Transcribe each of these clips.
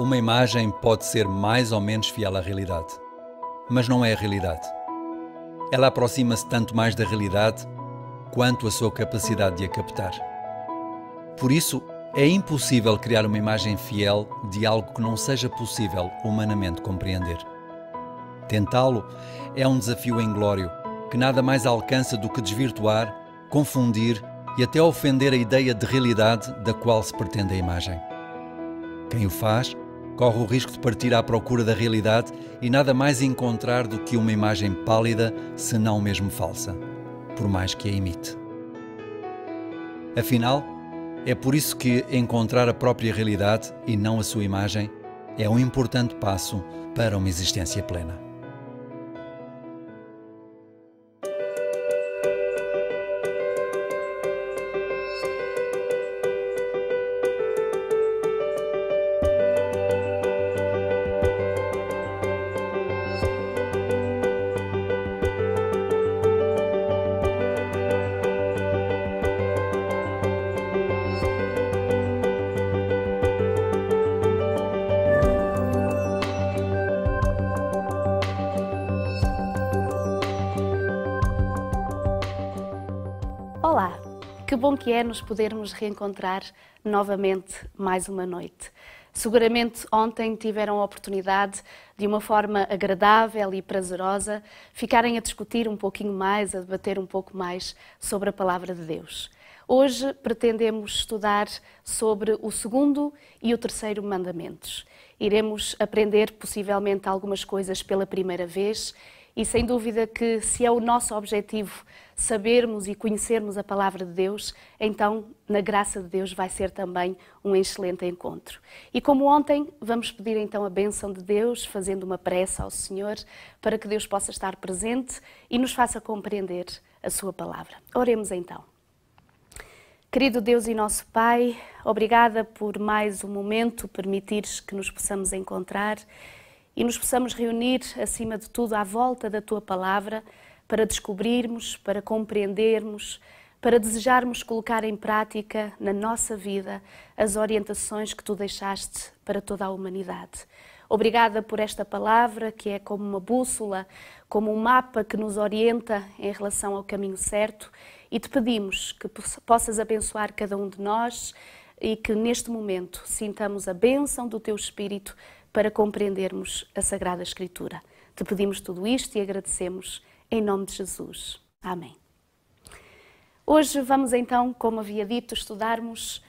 Uma imagem pode ser mais ou menos fiel à realidade, mas não é a realidade. Ela aproxima-se tanto mais da realidade quanto a sua capacidade de a captar. Por isso, é impossível criar uma imagem fiel de algo que não seja possível humanamente compreender. Tentá-lo é um desafio inglório que nada mais alcança do que desvirtuar, confundir e até ofender a ideia de realidade da qual se pretende a imagem. Quem o faz corre o risco de partir à procura da realidade e nada mais encontrar do que uma imagem pálida, se não mesmo falsa, por mais que a imite. Afinal, é por isso que encontrar a própria realidade e não a sua imagem é um importante passo para uma existência plena. Olá! Que bom que é nos podermos reencontrar novamente mais uma noite. Seguramente ontem tiveram a oportunidade, de uma forma agradável e prazerosa, ficarem a discutir um pouquinho mais, a debater um pouco mais sobre a palavra de Deus. Hoje pretendemos estudar sobre o segundo e o terceiro mandamentos. Iremos aprender possivelmente algumas coisas pela primeira vez e sem dúvida que se é o nosso objetivo sabermos e conhecermos a palavra de Deus, então, na graça de Deus, vai ser também um excelente encontro. E como ontem, vamos pedir então a bênção de Deus, fazendo uma prece ao Senhor, para que Deus possa estar presente e nos faça compreender a Sua palavra. Oremos então. Querido Deus e nosso Pai, obrigada por mais um momento permitires que nos possamos encontrar e nos possamos reunir, acima de tudo, à volta da Tua palavra para descobrirmos, para compreendermos, para desejarmos colocar em prática na nossa vida as orientações que tu deixaste para toda a humanidade. Obrigada por esta palavra que é como uma bússola, como um mapa que nos orienta em relação ao caminho certo e te pedimos que possas abençoar cada um de nós e que neste momento sintamos a bênção do teu Espírito para compreendermos a Sagrada Escritura. Te pedimos tudo isto e agradecemos em nome de Jesus. Amém. Hoje vamos então, como havia dito, estudarmos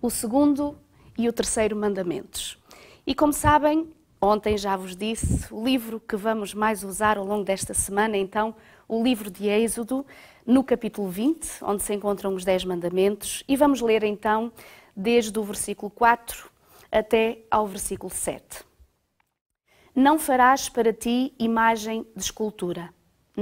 o segundo e o terceiro mandamentos. E como sabem, ontem já vos disse, o livro que vamos mais usar ao longo desta semana, então, o livro de Êxodo, no capítulo 20, onde se encontram os Dez Mandamentos, e vamos ler então desde o versículo 4 até ao versículo 7. Não farás para ti imagem de escultura,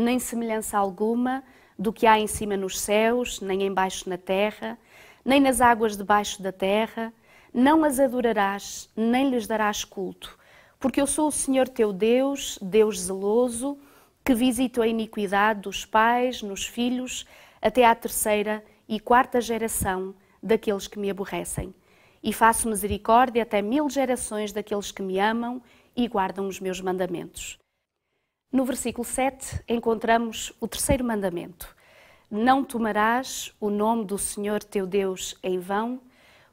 nem semelhança alguma do que há em cima nos céus, nem embaixo na terra, nem nas águas debaixo da terra. Não as adorarás, nem lhes darás culto, porque eu sou o Senhor teu Deus, Deus zeloso, que visito a iniquidade dos pais, nos filhos, até à terceira e quarta geração daqueles que me aborrecem. E faço misericórdia até mil gerações daqueles que me amam e guardam os meus mandamentos. No versículo 7 encontramos o terceiro mandamento: Não tomarás o nome do Senhor teu Deus em vão,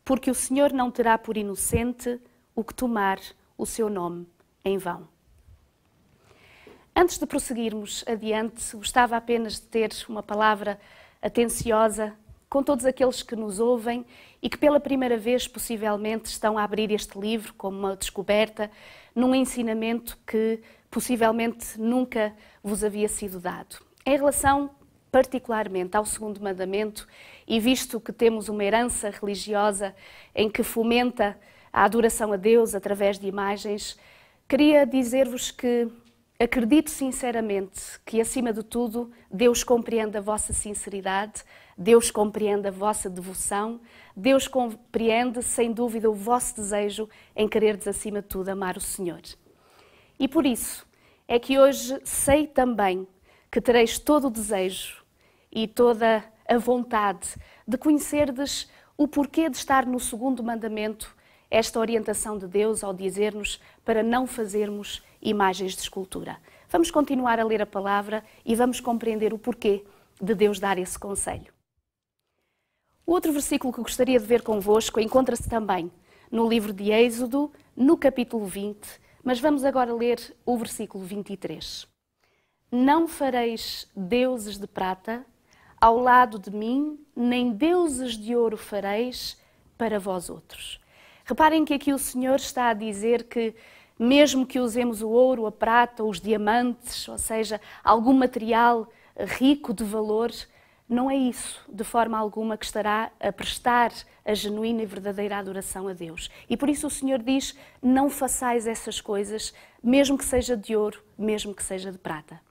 porque o Senhor não terá por inocente o que tomar o seu nome em vão. Antes de prosseguirmos adiante, gostava apenas de ter uma palavra atenciosa com todos aqueles que nos ouvem e que pela primeira vez possivelmente estão a abrir este livro como uma descoberta, num ensinamento que possivelmente nunca vos havia sido dado. Em relação particularmente ao segundo mandamento, e visto que temos uma herança religiosa em que fomenta a adoração a Deus através de imagens, queria dizer-vos que acredito sinceramente que, acima de tudo, Deus compreende a vossa sinceridade, Deus compreende a vossa devoção, Deus compreende, sem dúvida, o vosso desejo em quererdes acima de tudo, amar o Senhor. E por isso é que hoje sei também que tereis todo o desejo e toda a vontade de conhecerdes o porquê de estar no segundo mandamento esta orientação de Deus ao dizer-nos para não fazermos imagens de escultura. Vamos continuar a ler a palavra e vamos compreender o porquê de Deus dar esse conselho. O outro versículo que gostaria de ver convosco encontra-se também no livro de Êxodo, no capítulo 20, mas vamos agora ler o versículo 23. Não fareis deuses de prata ao lado de mim, nem deuses de ouro fareis para vós outros. Reparem que aqui o Senhor está a dizer que, mesmo que usemos o ouro, a prata, os diamantes, ou seja, algum material rico de valores, não é isso, de forma alguma, que estará a prestar a genuína e verdadeira adoração a Deus. E por isso o Senhor diz: não façais essas coisas, mesmo que seja de ouro, mesmo que seja de prata.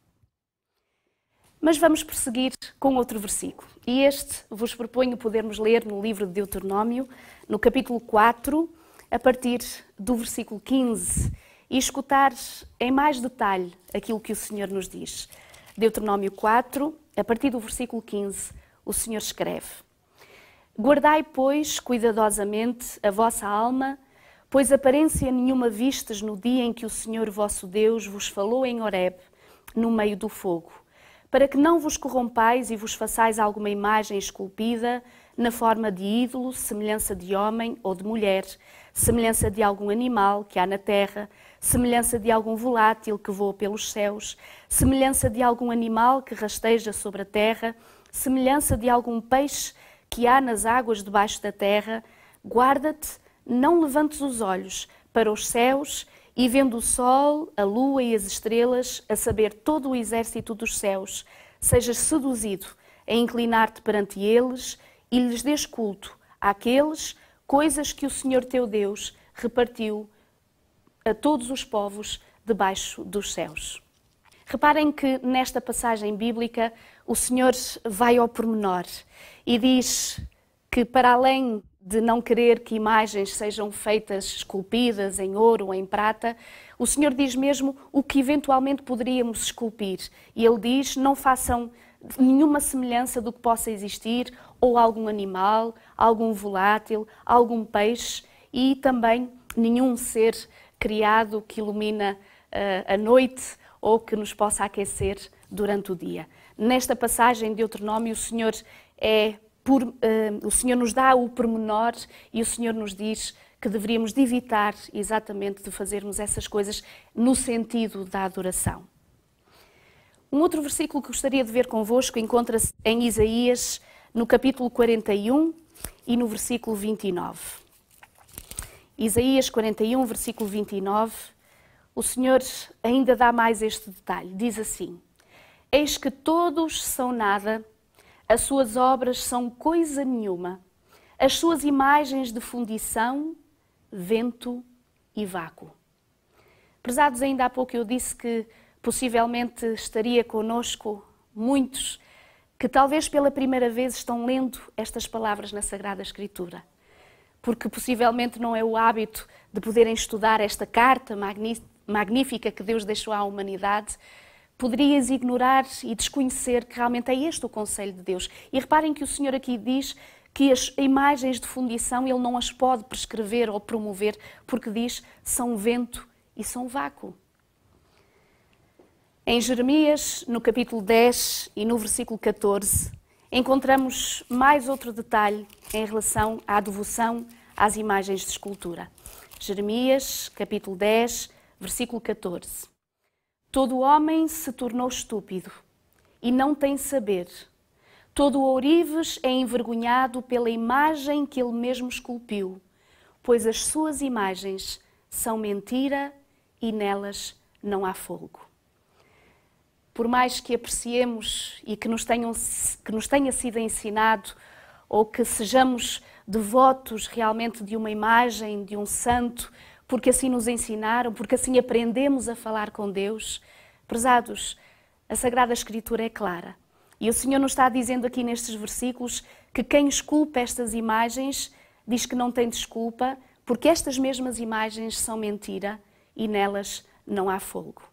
Mas vamos prosseguir com outro versículo. E este vos proponho podermos ler no livro de Deuteronômio, no capítulo 4, a partir do versículo 15, e escutar em mais detalhe aquilo que o Senhor nos diz. Deuteronômio 4, a partir do versículo 15, o Senhor escreve: Guardai, pois, cuidadosamente a vossa alma, pois aparência nenhuma vistes no dia em que o Senhor vosso Deus vos falou em Horeb, no meio do fogo, para que não vos corrompais e vos façais alguma imagem esculpida, na forma de ídolo, semelhança de homem ou de mulher, semelhança de algum animal que há na terra, semelhança de algum volátil que voa pelos céus, semelhança de algum animal que rasteja sobre a terra, semelhança de algum peixe que há nas águas debaixo da terra. Guarda-te, não levantes os olhos para os céus e vendo o sol, a lua e as estrelas, a saber todo o exército dos céus, sejas seduzido a inclinar-te perante eles e lhes dês culto àqueles coisas que o Senhor teu Deus repartiu a todos os povos debaixo dos céus. Reparem que nesta passagem bíblica o Senhor vai ao pormenor e diz que, para além de não querer que imagens sejam feitas esculpidas em ouro ou em prata, o Senhor diz mesmo o que eventualmente poderíamos esculpir. E Ele diz: não façam nenhuma semelhança do que possa existir, ou algum animal, algum volátil, algum peixe e também nenhum ser criado que ilumina uh, a noite ou que nos possa aquecer durante o dia. Nesta passagem de nome o Senhor é por, uh, o Senhor nos dá o pormenor e o Senhor nos diz que deveríamos de evitar exatamente de fazermos essas coisas no sentido da adoração. Um outro versículo que gostaria de ver convosco encontra-se em Isaías, no capítulo 41 e no versículo 29. Isaías 41, versículo 29, o Senhor ainda dá mais este detalhe. Diz assim: Eis que todos são nada, as suas obras são coisa nenhuma, as suas imagens de fundição, vento e vácuo. Prezados, ainda há pouco eu disse que possivelmente estaria conosco muitos que talvez pela primeira vez estão lendo estas palavras na Sagrada Escritura porque possivelmente não é o hábito de poderem estudar esta carta magnífica que Deus deixou à humanidade, poderias ignorar e desconhecer que realmente é este o conselho de Deus. E reparem que o Senhor aqui diz que as imagens de fundição ele não as pode prescrever ou promover, porque diz são vento e são vácuo. Em Jeremias, no capítulo 10 e no versículo 14, encontramos mais outro detalhe em relação à devoção às imagens de escultura. Jeremias, capítulo 10, versículo 14. Todo homem se tornou estúpido e não tem saber. Todo ourives é envergonhado pela imagem que ele mesmo esculpiu, pois as suas imagens são mentira e nelas não há fogo por mais que apreciemos e que nos, tenham, que nos tenha sido ensinado, ou que sejamos devotos realmente de uma imagem, de um santo, porque assim nos ensinaram, porque assim aprendemos a falar com Deus, prezados, a Sagrada Escritura é clara. E o Senhor nos está dizendo aqui nestes versículos que quem esculpa estas imagens diz que não tem desculpa, porque estas mesmas imagens são mentira e nelas não há fogo.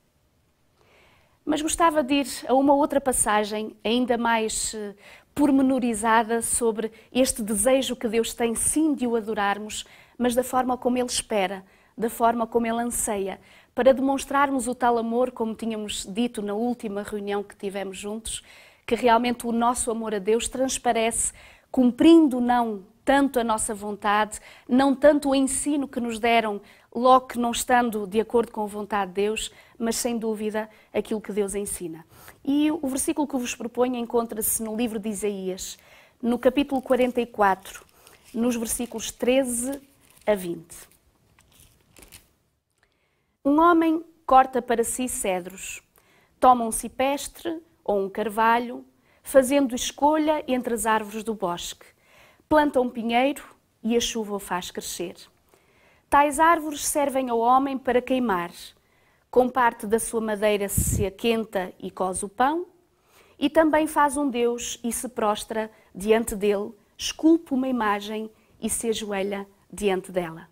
Mas gostava de ir a uma outra passagem ainda mais eh, pormenorizada sobre este desejo que Deus tem sim de o adorarmos, mas da forma como Ele espera, da forma como Ele anseia, para demonstrarmos o tal amor, como tínhamos dito na última reunião que tivemos juntos, que realmente o nosso amor a Deus transparece cumprindo não tanto a nossa vontade, não tanto o ensino que nos deram logo que não estando de acordo com a vontade de Deus, mas sem dúvida aquilo que Deus ensina. E o versículo que vos proponho encontra-se no livro de Isaías, no capítulo 44, nos versículos 13 a 20. Um homem corta para si cedros, toma um cipestre ou um carvalho, fazendo escolha entre as árvores do bosque, planta um pinheiro e a chuva o faz crescer Tais árvores servem ao homem para queimar. Com parte da sua madeira se aquenta e coze o pão, e também faz um Deus e se prostra diante dele, esculpe uma imagem e se ajoelha diante dela.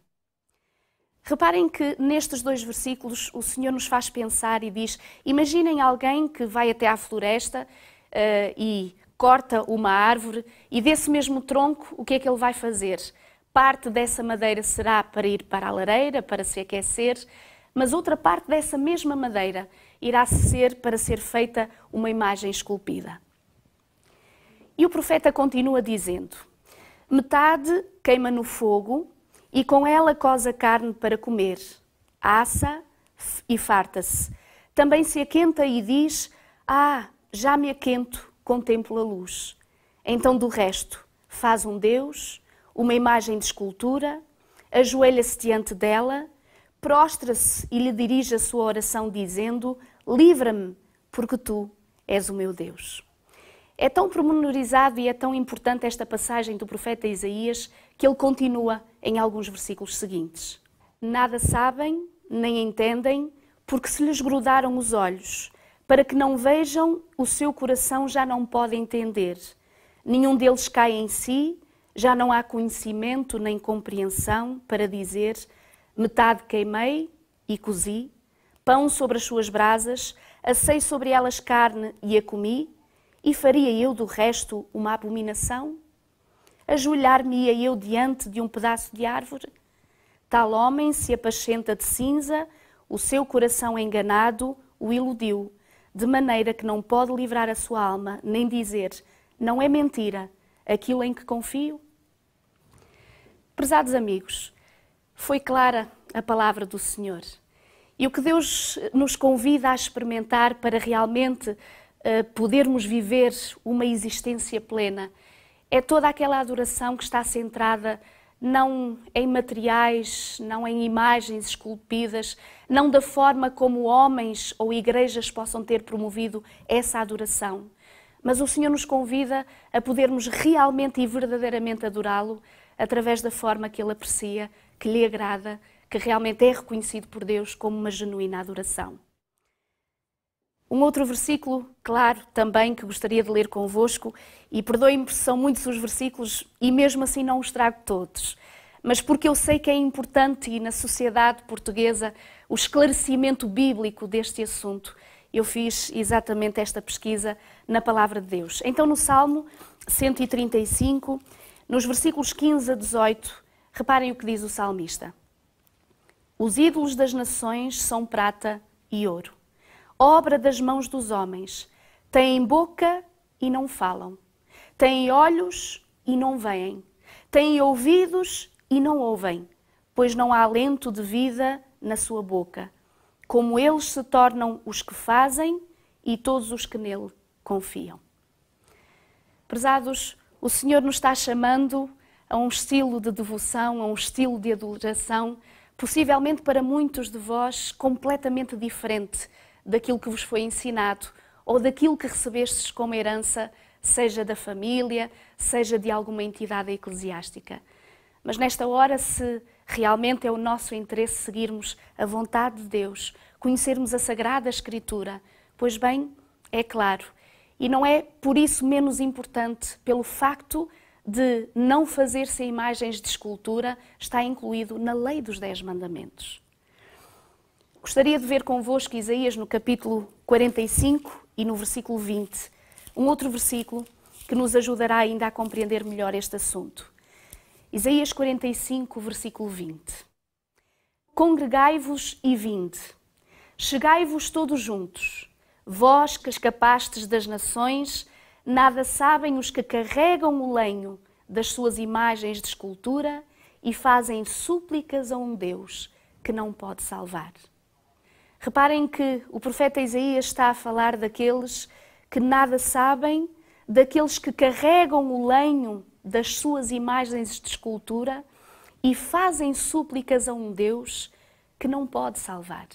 Reparem que nestes dois versículos o Senhor nos faz pensar e diz: Imaginem alguém que vai até à floresta uh, e corta uma árvore, e desse mesmo tronco, o que é que ele vai fazer? Parte dessa madeira será para ir para a lareira, para se aquecer, mas outra parte dessa mesma madeira irá ser para ser feita uma imagem esculpida. E o profeta continua dizendo: Metade queima no fogo e com ela coza carne para comer, assa e farta-se. Também se aquenta e diz: Ah, já me aquento, contemplo a luz. Então do resto, faz um Deus uma imagem de escultura, ajoelha-se diante dela, prostra-se e lhe dirige a sua oração, dizendo: Livra-me, porque tu és o meu Deus. É tão pormenorizado e é tão importante esta passagem do profeta Isaías que ele continua em alguns versículos seguintes: Nada sabem, nem entendem, porque se lhes grudaram os olhos, para que não vejam, o seu coração já não pode entender. Nenhum deles cai em si, já não há conhecimento nem compreensão para dizer: metade queimei e cozi, pão sobre as suas brasas, assei sobre elas carne e a comi, e faria eu do resto uma abominação? Ajoelhar-me-ia eu diante de um pedaço de árvore? Tal homem se apascenta de cinza, o seu coração enganado o iludiu, de maneira que não pode livrar a sua alma, nem dizer: Não é mentira aquilo em que confio? Prezados amigos, foi clara a palavra do Senhor. E o que Deus nos convida a experimentar para realmente uh, podermos viver uma existência plena é toda aquela adoração que está centrada não em materiais, não em imagens esculpidas, não da forma como homens ou igrejas possam ter promovido essa adoração. Mas o Senhor nos convida a podermos realmente e verdadeiramente adorá-lo através da forma que ele aprecia, que lhe agrada, que realmente é reconhecido por Deus como uma genuína adoração. Um outro versículo, claro, também que gostaria de ler convosco, e perdoem-me porque são muitos os versículos e mesmo assim não os trago todos, mas porque eu sei que é importante e na sociedade portuguesa o esclarecimento bíblico deste assunto, eu fiz exatamente esta pesquisa na Palavra de Deus. Então, no Salmo 135, nos versículos 15 a 18, reparem o que diz o salmista: Os ídolos das nações são prata e ouro, obra das mãos dos homens. Têm boca e não falam, têm olhos e não veem, têm ouvidos e não ouvem, pois não há alento de vida na sua boca. Como eles se tornam os que fazem e todos os que nele confiam. Prezados, o Senhor nos está chamando a um estilo de devoção, a um estilo de adoração, possivelmente para muitos de vós completamente diferente daquilo que vos foi ensinado ou daquilo que recebestes como herança, seja da família, seja de alguma entidade eclesiástica. Mas nesta hora, se realmente é o nosso interesse seguirmos a vontade de Deus, conhecermos a Sagrada Escritura, pois bem, é claro, e não é por isso menos importante pelo facto de não fazer-se imagens de escultura está incluído na lei dos dez mandamentos. Gostaria de ver convosco Isaías no capítulo 45 e no versículo 20, um outro versículo que nos ajudará ainda a compreender melhor este assunto. Isaías 45, versículo 20. Congregai-vos e vinde, chegai-vos todos juntos Vós que escapastes das nações, nada sabem os que carregam o lenho das suas imagens de escultura e fazem súplicas a um Deus que não pode salvar. Reparem que o profeta Isaías está a falar daqueles que nada sabem, daqueles que carregam o lenho das suas imagens de escultura e fazem súplicas a um Deus que não pode salvar.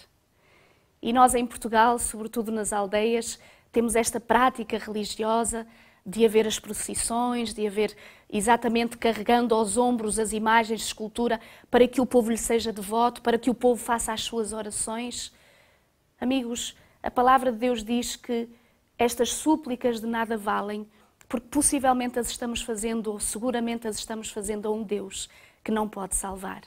E nós em Portugal, sobretudo nas aldeias, temos esta prática religiosa de haver as procissões, de haver exatamente carregando aos ombros as imagens de escultura para que o povo lhe seja devoto, para que o povo faça as suas orações. Amigos, a palavra de Deus diz que estas súplicas de nada valem, porque possivelmente as estamos fazendo, ou seguramente as estamos fazendo a um Deus que não pode salvar.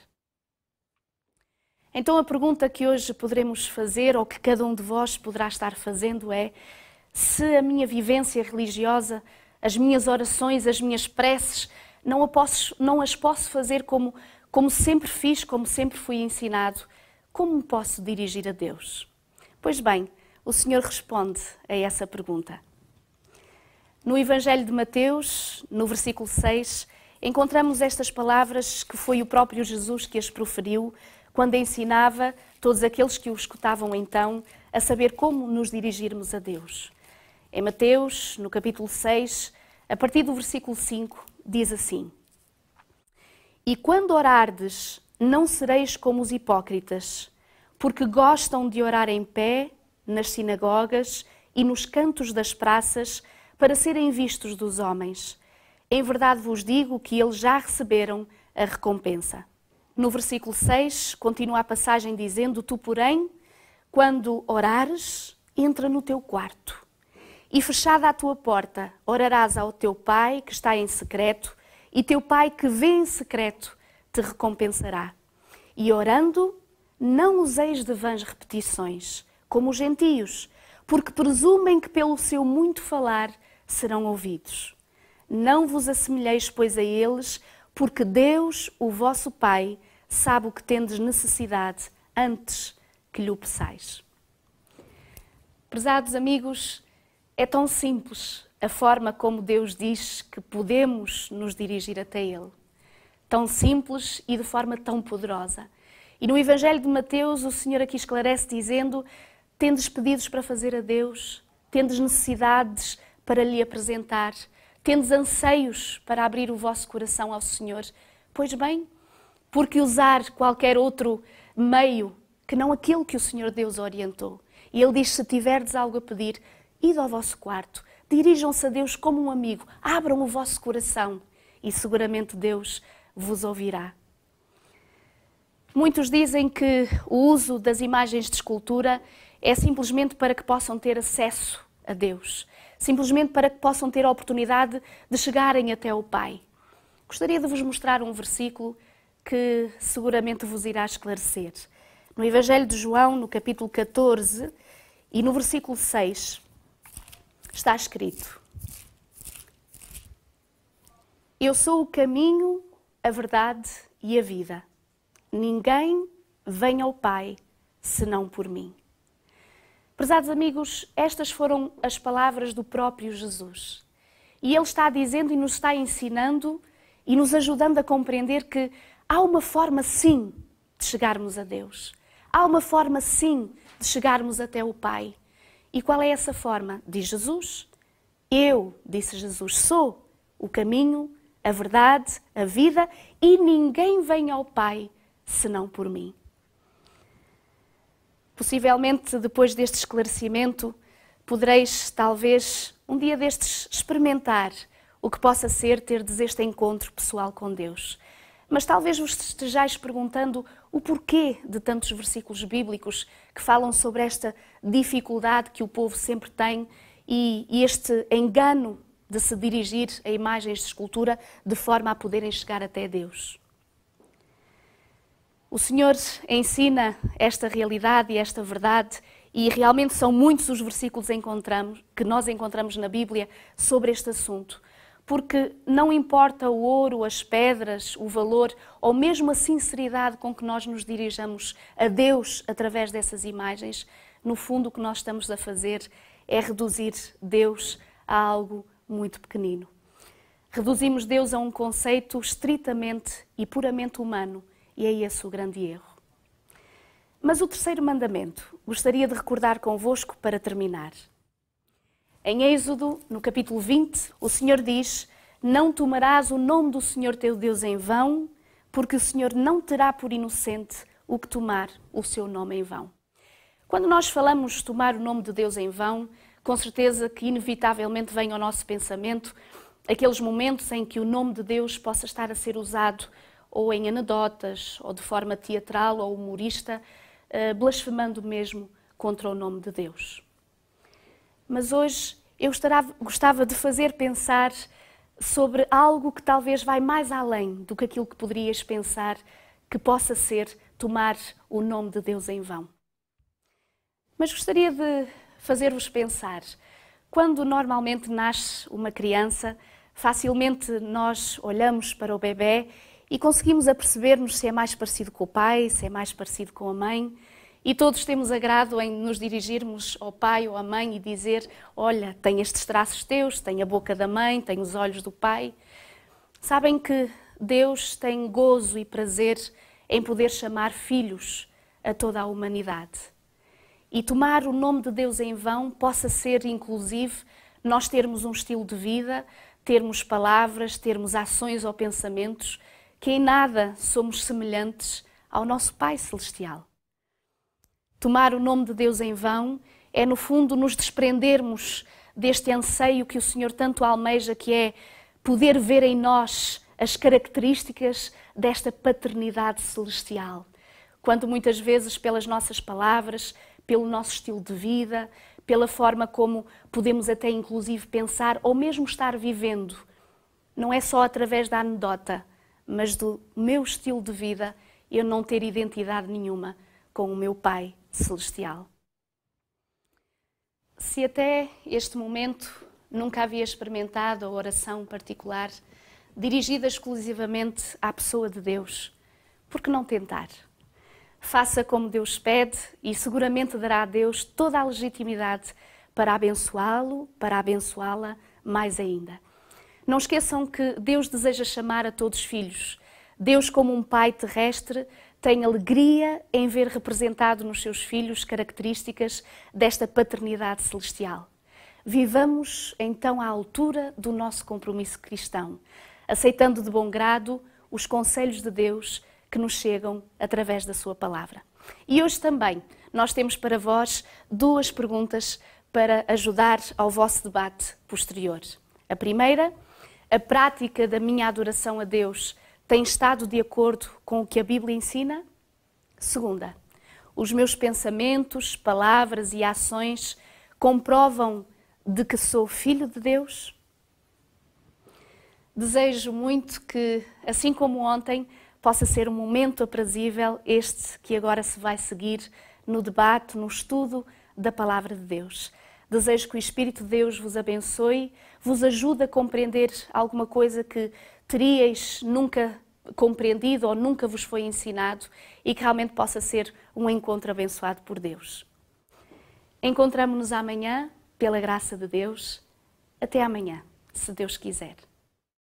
Então a pergunta que hoje poderemos fazer, ou que cada um de vós poderá estar fazendo, é: se a minha vivência religiosa, as minhas orações, as minhas preces, não, posso, não as posso fazer como, como sempre fiz, como sempre fui ensinado, como me posso dirigir a Deus? Pois bem, o Senhor responde a essa pergunta. No Evangelho de Mateus, no versículo 6, encontramos estas palavras que foi o próprio Jesus que as proferiu quando ensinava todos aqueles que o escutavam então a saber como nos dirigirmos a Deus. Em Mateus, no capítulo 6, a partir do versículo 5, diz assim: E quando orardes, não sereis como os hipócritas, porque gostam de orar em pé, nas sinagogas e nos cantos das praças, para serem vistos dos homens. Em verdade vos digo que eles já receberam a recompensa. No versículo 6, continua a passagem dizendo: Tu, porém, quando orares, entra no teu quarto e, fechada a tua porta, orarás ao teu pai que está em secreto, e teu pai que vê em secreto te recompensará. E orando, não useis de vãs repetições, como os gentios, porque presumem que pelo seu muito falar serão ouvidos. Não vos assemelheis, pois, a eles, porque Deus, o vosso Pai, sabe o que tendes necessidade antes que lhe o peçais. Prezados amigos, é tão simples a forma como Deus diz que podemos nos dirigir até Ele. Tão simples e de forma tão poderosa. E no Evangelho de Mateus, o Senhor aqui esclarece dizendo: Tendes pedidos para fazer a Deus, tendes necessidades para lhe apresentar, tendes anseios para abrir o vosso coração ao Senhor. Pois bem, porque usar qualquer outro meio que não aquele que o Senhor Deus orientou. E Ele diz: se tiverdes algo a pedir, id ao vosso quarto, dirijam-se a Deus como um amigo, abram o vosso coração e seguramente Deus vos ouvirá. Muitos dizem que o uso das imagens de escultura é simplesmente para que possam ter acesso a Deus, simplesmente para que possam ter a oportunidade de chegarem até o Pai. Gostaria de vos mostrar um versículo que seguramente vos irá esclarecer. No Evangelho de João, no capítulo 14 e no versículo 6, está escrito: Eu sou o caminho, a verdade e a vida. Ninguém vem ao Pai senão por mim. Prezados amigos, estas foram as palavras do próprio Jesus. E ele está dizendo e nos está ensinando e nos ajudando a compreender que Há uma forma, sim, de chegarmos a Deus. Há uma forma, sim, de chegarmos até o Pai. E qual é essa forma? Diz Jesus. Eu, disse Jesus, sou o caminho, a verdade, a vida e ninguém vem ao Pai senão por mim. Possivelmente, depois deste esclarecimento, podereis, talvez, um dia destes, experimentar o que possa ser ter este encontro pessoal com Deus. Mas talvez vos estejais perguntando o porquê de tantos versículos bíblicos que falam sobre esta dificuldade que o povo sempre tem e este engano de se dirigir a imagens de escultura de forma a poderem chegar até Deus. O Senhor ensina esta realidade e esta verdade, e realmente são muitos os versículos que nós encontramos na Bíblia sobre este assunto porque não importa o ouro, as pedras, o valor ou mesmo a sinceridade com que nós nos dirijamos a Deus através dessas imagens, no fundo o que nós estamos a fazer é reduzir Deus a algo muito pequenino. Reduzimos Deus a um conceito estritamente e puramente humano, e é esse o grande erro. Mas o terceiro mandamento gostaria de recordar convosco para terminar. Em Êxodo, no capítulo 20, o Senhor diz: Não tomarás o nome do Senhor teu Deus em vão, porque o Senhor não terá por inocente o que tomar o seu nome em vão. Quando nós falamos tomar o nome de Deus em vão, com certeza que inevitavelmente vem ao nosso pensamento aqueles momentos em que o nome de Deus possa estar a ser usado ou em anedotas, ou de forma teatral ou humorista, eh, blasfemando mesmo contra o nome de Deus mas hoje eu gostava de fazer pensar sobre algo que talvez vai mais além do que aquilo que poderias pensar que possa ser tomar o nome de Deus em vão. Mas gostaria de fazer-vos pensar. Quando normalmente nasce uma criança, facilmente nós olhamos para o bebê e conseguimos aperceber-nos se é mais parecido com o pai, se é mais parecido com a mãe. E todos temos agrado em nos dirigirmos ao pai ou à mãe e dizer: Olha, tem estes traços teus, tem a boca da mãe, tem os olhos do pai. Sabem que Deus tem gozo e prazer em poder chamar filhos a toda a humanidade. E tomar o nome de Deus em vão possa ser, inclusive, nós termos um estilo de vida, termos palavras, termos ações ou pensamentos que em nada somos semelhantes ao nosso Pai Celestial. Tomar o nome de Deus em vão é, no fundo, nos desprendermos deste anseio que o Senhor tanto almeja, que é poder ver em nós as características desta paternidade celestial. Quando muitas vezes, pelas nossas palavras, pelo nosso estilo de vida, pela forma como podemos até inclusive pensar ou mesmo estar vivendo, não é só através da anedota, mas do meu estilo de vida, eu não ter identidade nenhuma com o meu Pai celestial. Se até este momento nunca havia experimentado a oração particular dirigida exclusivamente à pessoa de Deus, por que não tentar? Faça como Deus pede e seguramente dará a Deus toda a legitimidade para abençoá-lo, para abençoá-la mais ainda. Não esqueçam que Deus deseja chamar a todos filhos. Deus, como um Pai terrestre, tem alegria em ver representado nos seus filhos características desta paternidade celestial. Vivamos então à altura do nosso compromisso cristão, aceitando de bom grado os conselhos de Deus que nos chegam através da Sua palavra. E hoje também nós temos para vós duas perguntas para ajudar ao vosso debate posterior. A primeira, a prática da minha adoração a Deus tem estado de acordo com o que a Bíblia ensina? Segunda, os meus pensamentos, palavras e ações comprovam de que sou filho de Deus? Desejo muito que, assim como ontem, possa ser um momento aprazível este que agora se vai seguir no debate, no estudo da Palavra de Deus. Desejo que o Espírito de Deus vos abençoe, vos ajude a compreender alguma coisa que teríeis nunca compreendido ou nunca vos foi ensinado e que realmente possa ser um encontro abençoado por Deus. Encontramos-nos amanhã, pela graça de Deus. Até amanhã, se Deus quiser.